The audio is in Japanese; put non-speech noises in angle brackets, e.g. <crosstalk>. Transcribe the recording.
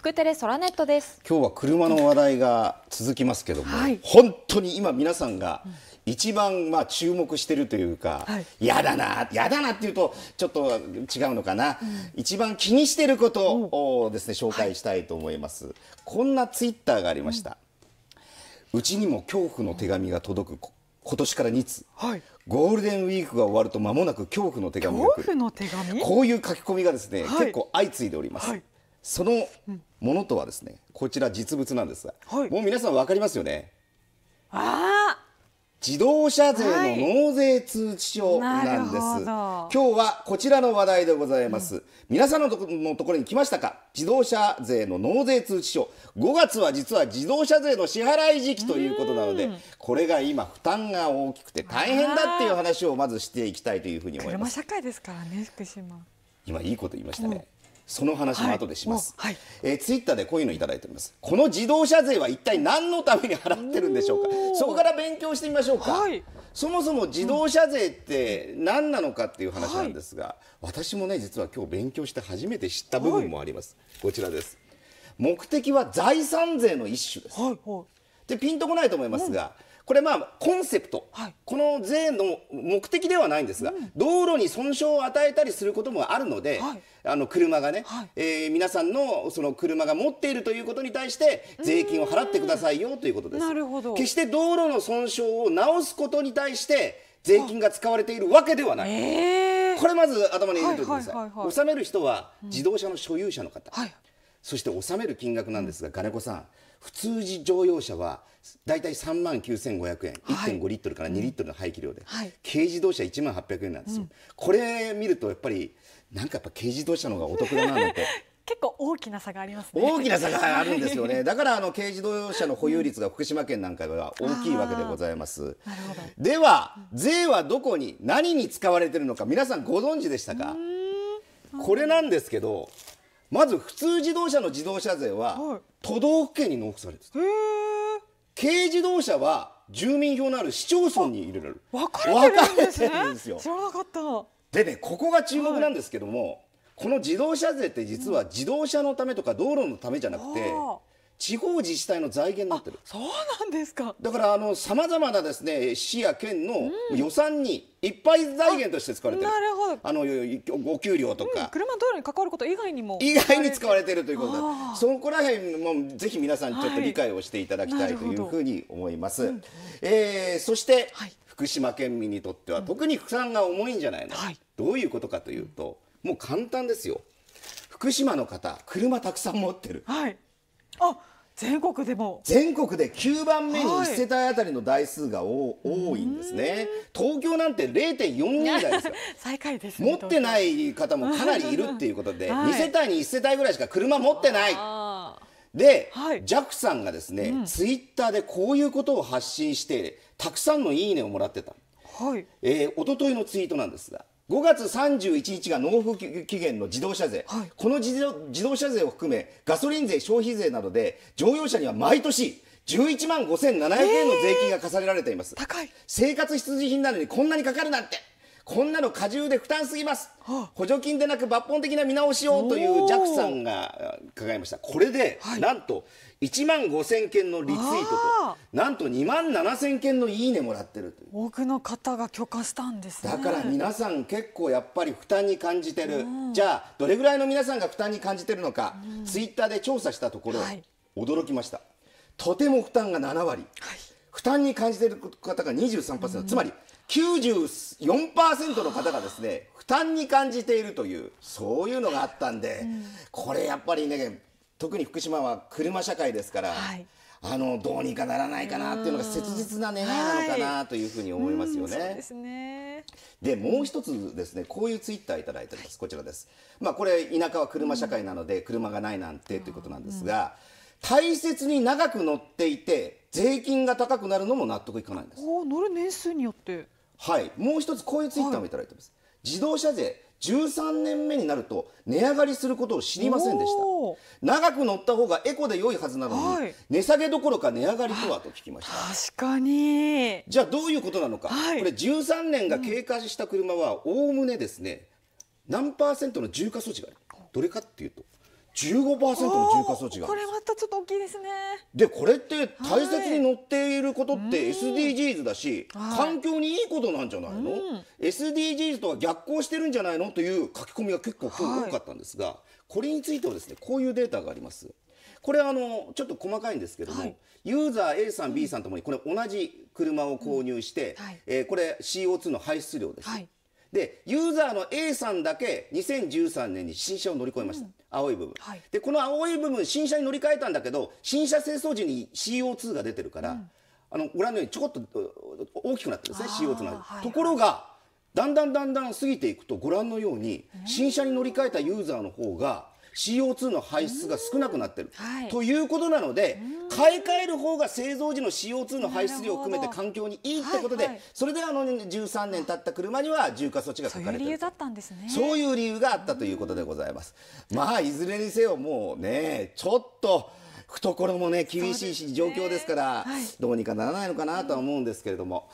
福テレソラネットです今日は車の話題が続きますけども、はい、本当に今皆さんが一番まあ注目してるというか、はい、やだなやだなっていうとちょっと違うのかな、うん、一番気にしてることをですね、紹介したいと思います、はい、こんなツイッターがありました、うん、うちにも恐怖の手紙が届く今年から2通、はい、ゴールデンウィークが終わると間もなく恐怖の手紙が来るこういう書き込みがですね、はい、結構相次いでおります、はい、そのものとはですね、こちら実物なんですが、はい、もう皆さん分かりますよね。ああ自動車税の納税通知書なんです、はい、今日はこちらの話題でございます、うん、皆さんのところに来ましたか自動車税の納税通知書5月は実は自動車税の支払い時期ということなのでこれが今負担が大きくて大変だっていう話をまずしていきたいというふうに思います車社会ですからね福島今いいこと言いましたね、うんその話も後でします、はい、えー、ツイッターでこういうのいただいておりますこの自動車税は一体何のために払ってるんでしょうかそこから勉強してみましょうか、はい、そもそも自動車税って何なのかっていう話なんですが、はい、私もね実は今日勉強して初めて知った部分もあります、こちらです目的は財産税の一種です、はいはい、でピンとこないと思いますが、うんこれまあコンセプト、はい、この税の目的ではないんですが、うん、道路に損傷を与えたりすることもあるので、はい、あの車がね、はい、えー、皆さんのその車が持っているということに対して税金を払ってくださいよということです。なるほど決して道路の損傷を直すことに対して税金が使われているわけではない。えこれまず頭に入れておいてください。納める人は自動車の所有者の方。はいそして納める金額なんですが、金子さん、普通時乗用車は大体3万9500円、はい、1.5リットルから2リットルの排気量で、はい、軽自動車1万800円なんですよ、うん、これ見るとやっぱり、なんかやっぱ軽自動車の方がお得だなって。<laughs> 結構大きな差があります、ね、大きな差があるんですよね。<laughs> だからあの軽自動車の保有率が福島県なんかは大きいわけでございます。なるほどでは、税はどこに何に使われているのか皆さんご存知でしたか？これなんですけど、まず普通自動車の自動車税は都道府県に納付されてた、軽自動車は住民票のある市町村に入れられる分かれてるんです、ね、よ知らなかったでねここが注目なんですけども、はい、この自動車税って実は自動車のためとか道路のためじゃなくて、地方自治体の財源になってるそうなんですかだからさまざまなですね市や県の予算にいっぱい財源として使われてる、うん、なるほどあのお給料とか、うん、車道路に関わること以外にも以外に使われてるということだそこら辺もぜひ皆さんちょっと理解をしていただきたい、というふうに思います、うん、えー、そして、はい、福島県民にとっては特に負担が重いんじゃないの、はい、どういうことかというともう簡単ですよ福島の方車たくさん持ってる、はいあ全国でも全国で9番目に1世帯あたりの台数がお、はい、多いんですね東京なんて0.4人台ですよ <laughs> 最下位です、ね、持ってない方もかなりいるっていうことで、はい、2世帯に1世帯ぐらいしか車持ってないで、はい、ジャックさんがですね、うん、ツイッターでこういうことを発信してたくさんのいいねをもらってた、はいえー、とといのツイートなんですが5月31日が納付期限の自動車税、はい、この自動車税を含めガソリン税、消費税などで乗用車には毎年11万5700円の税金が課されられています、えー、生活必需品なのにこんなにかかるなんてこんなの過重で負担すぎます補助金でなく抜本的な見直しをという JAF さんが伺いましたこれで、なんと1万5000件のリツイートとなんと2万7000件のいいねもらってる多くの方が許可したんです、ね、だから皆さん結構やっぱり負担に感じてる、じゃあどれぐらいの皆さんが負担に感じてるのか、ツイッターで調査したところ、驚きましたとても負担が7割、はい負担に感じている方が23%、うん、つまり94%の方がですね負担に感じているというそういうのがあったんで、うん、これやっぱりね特に福島は車社会ですから。はいあのどうにかならないかなっていうのが切実な願いなのかなというふうに思いますよね。で、ね、もう一つですねこういうツイッターいただいておますこちらです。まあこれ田舎は車社会なので車がないなんてということなんですが。うん大切に長く乗っていて税金が高くなるのも納得いかないんですお乗る年数によってはいもう一つこういうツイッターもいただいてます、はい、自動車税13年目になると値上がりすることを知りませんでした長く乗った方がエコで良いはずなのに、はい、値下げどころか値上がりとはと聞きました確かにじゃあどういうことなのか、はい、これ13年が経過した車はおおむねですね、何パーセントの重加措置がどれかっていうと15%の重加措置がこれまたちょっと大きいですねでこれって大切に載っていることって SDGs だし、はい、環境にいいことなんじゃないの、うん、SDGs とは逆行してるんじゃないのという書き込みが結構今日多かったんですが、はい、これについてはですねこういうデータがありますこれあのちょっと細かいんですけども、はい、ユーザー A さん B さんともにこれ同じ車を購入して、うん、えー、これ CO2 の排出量です、でユーザーの A さんだけ2013年に新車を乗り越えました、うん、青い部分、はい、でこの青い部分新車に乗り換えたんだけど新車清掃時に CO2 が出てるから、うん、あのご覧のようにちょこっと大きくなってるんですね CO2 が、はい、ところがだんだんだんだん過ぎていくとご覧のように新車に乗り換えたユーザーの方が CO2 の排出が少なくなってる、はい、ということなので買い替える方が製造時の CO2 の排出量を含めて環境にいいってことで、はいはい、それであの13年経った車には重化措置が書かれてるそういう理由があったということでございます。まあいずれにせよもうねちょっと懐もね厳しいし、状況ですから、はい、どうにかならないのかなとは思うんですけれども。